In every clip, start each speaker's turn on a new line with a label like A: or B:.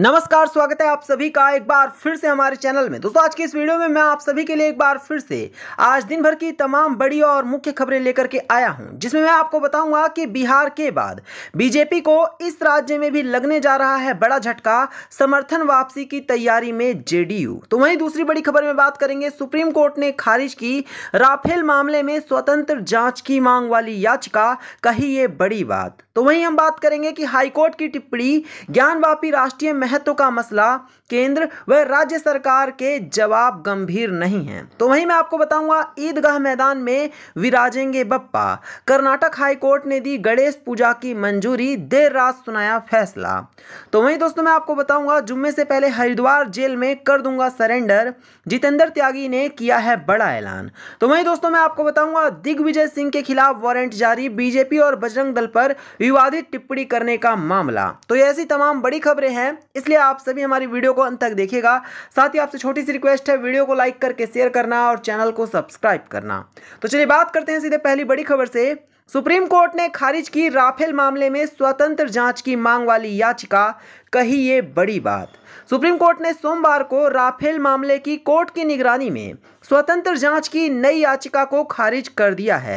A: नमस्कार स्वागत है आप सभी का एक बार फिर से हमारे चैनल में दोस्तों आज के इस वीडियो में मैं आप सभी के लिए एक बार फिर से आज दिन भर की तमाम बड़ी और मुख्य खबरें लेकर के आया हूं जिसमें मैं आपको बताऊंगा कि बिहार के बाद बीजेपी को इस राज्य में भी लगने जा रहा है बड़ा झटका समर्थन वापसी की तैयारी में जेडीयू तो वहीं दूसरी बड़ी खबर में बात करेंगे सुप्रीम कोर्ट ने खारिज की राफेल मामले में स्वतंत्र जांच की मांग वाली याचिका कही ये बड़ी बात तो वहीं हम बात करेंगे कि हाईकोर्ट की टिप्पणी ज्ञान राष्ट्रीय महत्व का मसला केंद्र व राज्य सरकार के जवाब गंभीर नहीं है तो वहीं मैं आपको बताऊंगा ईदगाह मैदान में विराजेंगे बप्पा कर्नाटक हाईकोर्ट ने दी गणेश पूजा की मंजूरी देर रात सुनाया फैसला तो वहीं दोस्तों मैं आपको बताऊंगा जुम्मे से पहले हरिद्वार जेल में कर दूंगा सरेंडर जितेंद्र त्यागी ने किया है बड़ा ऐलान तो वहीं दोस्तों मैं आपको बताऊंगा दिग्विजय सिंह के खिलाफ वारंट जारी बीजेपी और बजरंग दल पर विवादित टिप्पणी करने का मामला तो ऐसी तमाम बड़ी खबरें हैं इसलिए आप सभी हमारी वीडियो को अंत तक देखिएगा साथ ही आपसे छोटी सी रिक्वेस्ट है वीडियो को लाइक करके शेयर करना और चैनल को सब्सक्राइब करना तो चलिए बात करते हैं सीधे पहली बड़ी खबर से सुप्रीम कोर्ट ने खारिज की राफेल मामले में स्वतंत्र जांच की मांग वाली याचिका कही ये बड़ी बात सुप्रीम कोर्ट ने सोमवार को राफेल मामले की कोर्ट की निगरानी में स्वतंत्र जांच की नई याचिका को खारिज कर दिया है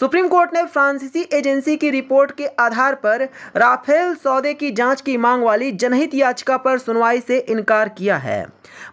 A: सुप्रीम कोर्ट ने फ्रांसीसी एजेंसी की रिपोर्ट के आधार पर राफेल सौदे की जांच की मांग वाली जनहित याचिका पर सुनवाई से इनकार किया है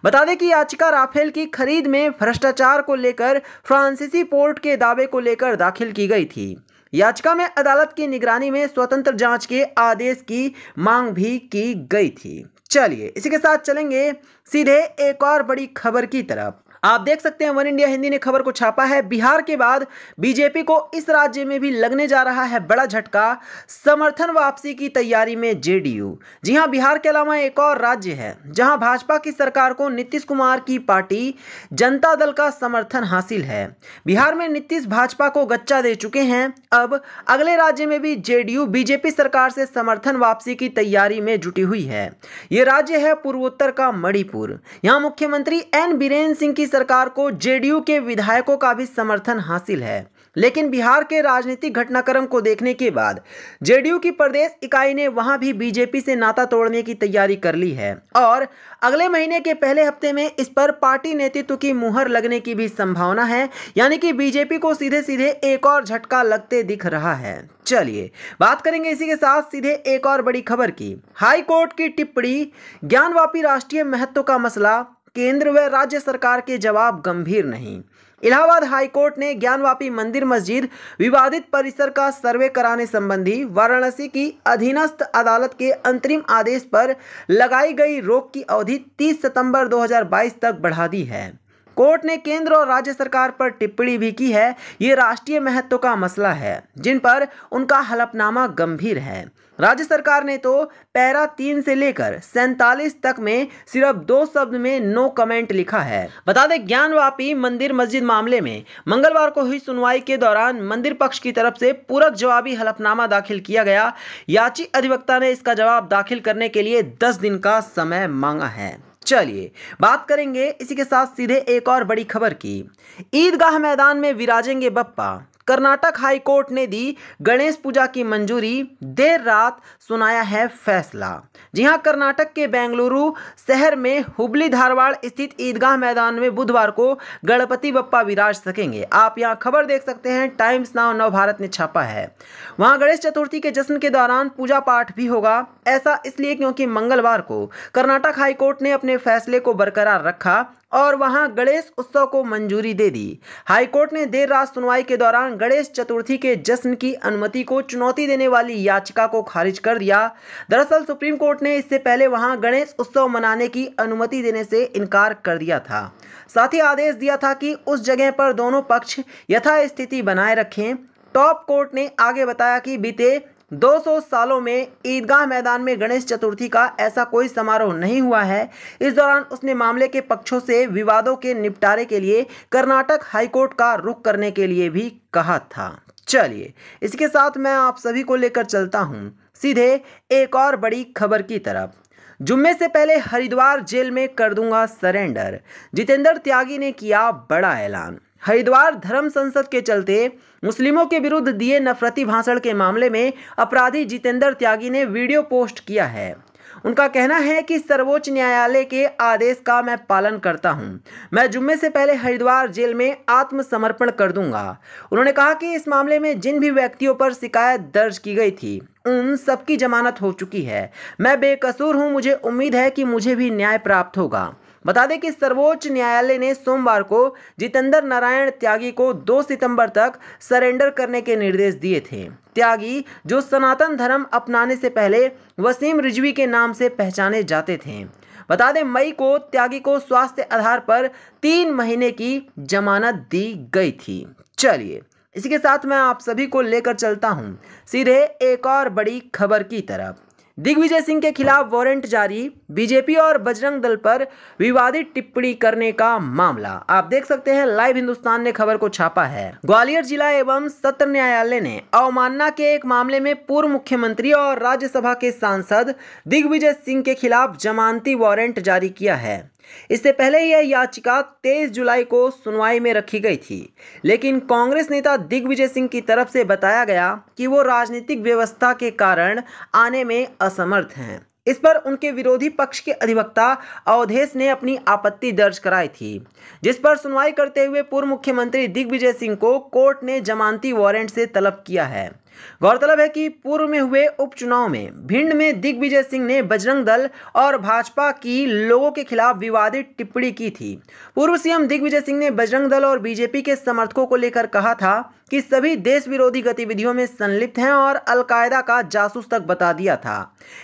A: बता दें कि याचिका राफेल की खरीद में भ्रष्टाचार को लेकर फ्रांसीसी पोर्ट के दावे को लेकर दाखिल की गई थी याचिका में अदालत की निगरानी में स्वतंत्र जांच के आदेश की मांग भी की गई थी चलिए इसी के साथ चलेंगे सीधे एक और बड़ी खबर की तरफ आप देख सकते हैं वन इंडिया हिंदी ने खबर को छापा है बिहार के बाद बीजेपी को इस राज्य में भी लगने जा रहा है बड़ा झटका समर्थन वापसी की तैयारी में जेडीयू जी हां बिहार के अलावा एक और राज्य है जहां भाजपा की सरकार को नीतीश कुमार की पार्टी जनता दल का समर्थन हासिल है बिहार में नीतीश भाजपा को गच्चा दे चुके हैं अब अगले राज्य में भी जेडीयू बीजेपी सरकार से समर्थन वापसी की तैयारी में जुटी हुई है ये राज्य है पूर्वोत्तर का मणिपुर यहाँ मुख्यमंत्री एन बीरेन्द्र सिंह की सरकार को जेडीयू के विधायकों का भी समर्थन हासिल है लेकिन बिहार के राजनीतिक घटनाक्रम को देखने के बाद जेडीयू की प्रदेश इकाई ने वहां भी बीजेपी से नाता तोड़ने की तैयारी कर ली है और अगले महीने के पहले हफ्ते में इस पर पार्टी नेतृत्व की मुहर लगने की भी संभावना है यानी कि बीजेपी को सीधे सीधे एक और झटका लगते दिख रहा है चलिए बात करेंगे इसी के साथ सीधे एक और बड़ी खबर की हाईकोर्ट की टिप्पणी ज्ञानवापी राष्ट्रीय महत्व का मसला केंद्र व राज्य सरकार के जवाब गंभीर नहीं इलाहाबाद हाईकोर्ट ने ज्ञानवापी मंदिर मस्जिद विवादित परिसर का सर्वे कराने संबंधी वाराणसी की अधीनस्थ अदालत के अंतरिम आदेश पर लगाई गई रोक की अवधि 30 सितंबर 2022 तक बढ़ा दी है कोर्ट ने केंद्र और राज्य सरकार पर टिप्पणी भी की है ये राष्ट्रीय महत्व का मसला है जिन पर उनका हलफनामा गंभीर है राज्य सरकार ने तो पैरा तीन से लेकर सैतालीस तक में सिर्फ दो शब्द में नो कमेंट लिखा है बता दें ज्ञानवापी मंदिर मस्जिद मामले में मंगलवार को हुई सुनवाई के दौरान मंदिर पक्ष की तरफ से पूरक जवाबी हलफनामा दाखिल किया गया याची अधिवक्ता ने इसका जवाब दाखिल करने के लिए दस दिन का समय मांगा है चलिए बात करेंगे इसी के साथ सीधे एक और बड़ी खबर की ईदगाह मैदान में विराजेंगे बप्पा कर्नाटक हाईकोर्ट ने दी गणेश पूजा की मंजूरी देर रात सुनाया है फैसला जी हां कर्नाटक के बेंगलुरु शहर में हुबली धारवाड़ स्थित ईदगाह मैदान में बुधवार को गणपति बप्पा विराज सकेंगे आप यहां खबर देख सकते हैं टाइम्स नाव नव भारत ने छापा है वहां गणेश चतुर्थी के जश्न के दौरान पूजा पाठ भी होगा ऐसा इसलिए क्योंकि मंगलवार को कर्नाटक हाईकोर्ट ने अपने फैसले को बरकरार रखा और वहां गणेश उत्सव को मंजूरी दे दी हाईकोर्ट ने देर रात सुनवाई के दौरान गणेश चतुर्थी के जश्न की अनुमति को चुनौती देने वाली याचिका को खारिज कर दिया दरअसल सुप्रीम कोर्ट ने इससे पहले वहां गणेश उत्सव मनाने की अनुमति देने से इनकार कर दिया था साथ ही आदेश दिया था कि उस जगह पर दोनों पक्ष यथास्थिति बनाए रखें टॉप कोर्ट ने आगे बताया कि बीते 200 सालों में ईदगाह मैदान में गणेश चतुर्थी का ऐसा कोई समारोह नहीं हुआ है इस दौरान उसने मामले के पक्षों से विवादों के निपटारे के लिए कर्नाटक हाईकोर्ट का रुख करने के लिए भी कहा था चलिए इसके साथ मैं आप सभी को लेकर चलता हूँ सीधे एक और बड़ी खबर की तरफ जुम्मे से पहले हरिद्वार जेल में कर दूंगा सरेंडर जितेंद्र त्यागी ने किया बड़ा ऐलान हरिद्वार धर्म संसद के चलते मुस्लिमों के विरुद्ध दिए नफरती भाषण के मामले में अपराधी जितेंद्र त्यागी ने वीडियो पोस्ट किया है उनका कहना है कि सर्वोच्च न्यायालय के आदेश का मैं पालन करता हूं मैं जुम्मे से पहले हरिद्वार जेल में आत्मसमर्पण कर दूंगा उन्होंने कहा कि इस मामले में जिन भी व्यक्तियों पर शिकायत दर्ज की गई थी उन सबकी जमानत हो चुकी है मैं बेकसूर हूं मुझे उम्मीद है कि मुझे भी न्याय प्राप्त होगा बता दें कि सर्वोच्च न्यायालय ने सोमवार को जितेंद्र नारायण त्यागी को 2 सितंबर तक सरेंडर करने के निर्देश दिए थे त्यागी जो सनातन धर्म अपनाने से पहले वसीम रिजवी के नाम से पहचाने जाते थे बता दें मई को त्यागी को स्वास्थ्य आधार पर तीन महीने की जमानत दी गई थी चलिए इसी के साथ मैं आप सभी को लेकर चलता हूँ सीधे एक और बड़ी खबर की तरफ दिग्विजय सिंह के खिलाफ वारंट जारी बीजेपी और बजरंग दल पर विवादित टिप्पणी करने का मामला आप देख सकते हैं लाइव हिंदुस्तान ने खबर को छापा है ग्वालियर जिला एवं सत्र न्यायालय ने अवमानना के एक मामले में पूर्व मुख्यमंत्री और राज्यसभा के सांसद दिग्विजय सिंह के खिलाफ जमानती वारंट जारी किया है इससे पहले यह याचिका 23 जुलाई को सुनवाई में रखी गई थी लेकिन कांग्रेस नेता दिग्विजय सिंह की तरफ से बताया गया कि वो राजनीतिक व्यवस्था के कारण आने में असमर्थ हैं इस पर उनके विरोधी पक्ष के अधिवक्ता अवधेश ने अपनी आपत्ति दर्ज कराई थी जिस पर सुनवाई करते हुए पूर्व मुख्यमंत्री दिग्विजय सिंह को कोर्ट ने जमानती वारंट से तलब किया है गौरतलब है कि पूर्व में हुए उपचुनाव में भिंड में दिग्विजय सिंह ने बजरंग दल और भाजपा की लोगों के खिलाफ विवादित टिप्पणी की थी पूर्व सीएम दिग्विजय सिंह ने बजरंग दल और बीजेपी के समर्थकों को लेकर कहा था कि सभी देश विरोधी गतिविधियों में संलिप्त हैं और अलकायदा का जासूस तक बता दिया था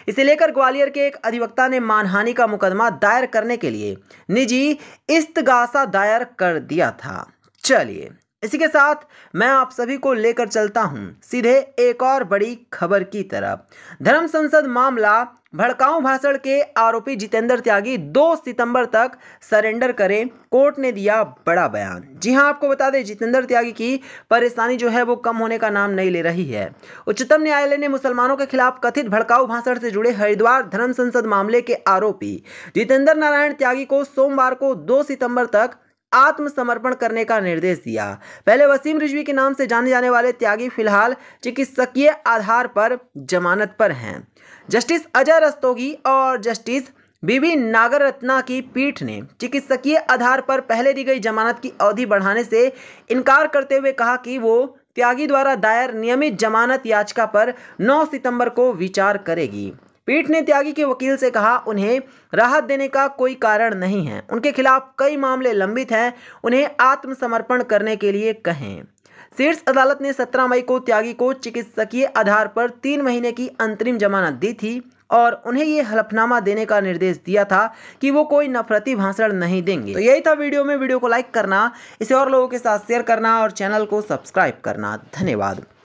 A: इसे लेकर ग्वालियर के एक अधिवक्ता ने मानहानि का मुकदमा दायर करने के लिए निजी इस्तगासा दायर कर दिया था चलिए इसी के साथ मैं आप सभी को लेकर चलता हूं सीधे एक और बड़ी खबर की तरफ धर्म संसद मामला भड़काऊ भाषण के आरोपी जितेंद्र त्यागी 2 सितंबर तक सरेंडर करें कोर्ट ने दिया बड़ा बयान जी हां आपको बता दें जितेंद्र त्यागी की परेशानी जो है वो कम होने का नाम नहीं ले रही है उच्चतम न्यायालय ने मुसलमानों के खिलाफ कथित भड़काऊ भाषण से जुड़े हरिद्वार धर्म संसद मामले के आरोपी जितेंद्र नारायण त्यागी को सोमवार को दो सितंबर तक आत्मसमर्पण करने का निर्देश दिया पहले वसीम रिजवी के नाम से जाने जाने वाले त्यागी फिलहाल चिकित्सकीय आधार पर जमानत पर हैं जस्टिस अजय रस्तोगी और जस्टिस बीबी नागर रत्ना की पीठ ने चिकित्सकीय आधार पर पहले दी गई जमानत की अवधि बढ़ाने से इनकार करते हुए कहा कि वो त्यागी द्वारा दायर नियमित जमानत याचिका पर 9 सितंबर को विचार करेगी पीठ ने त्यागी के वकील से कहा उन्हें राहत देने का कोई कारण नहीं है उनके खिलाफ कई मामले लंबित हैं उन्हें आत्मसमर्पण करने के लिए कहें शीर्ष अदालत ने 17 मई को त्यागी को चिकित्सकीय आधार पर तीन महीने की अंतरिम जमानत दी थी और उन्हें ये हलफनामा देने का निर्देश दिया था कि वो कोई नफरती भाषण नहीं देंगे तो यही था वीडियो में वीडियो को लाइक करना इसे और लोगों के साथ शेयर करना और चैनल को सब्सक्राइब करना धन्यवाद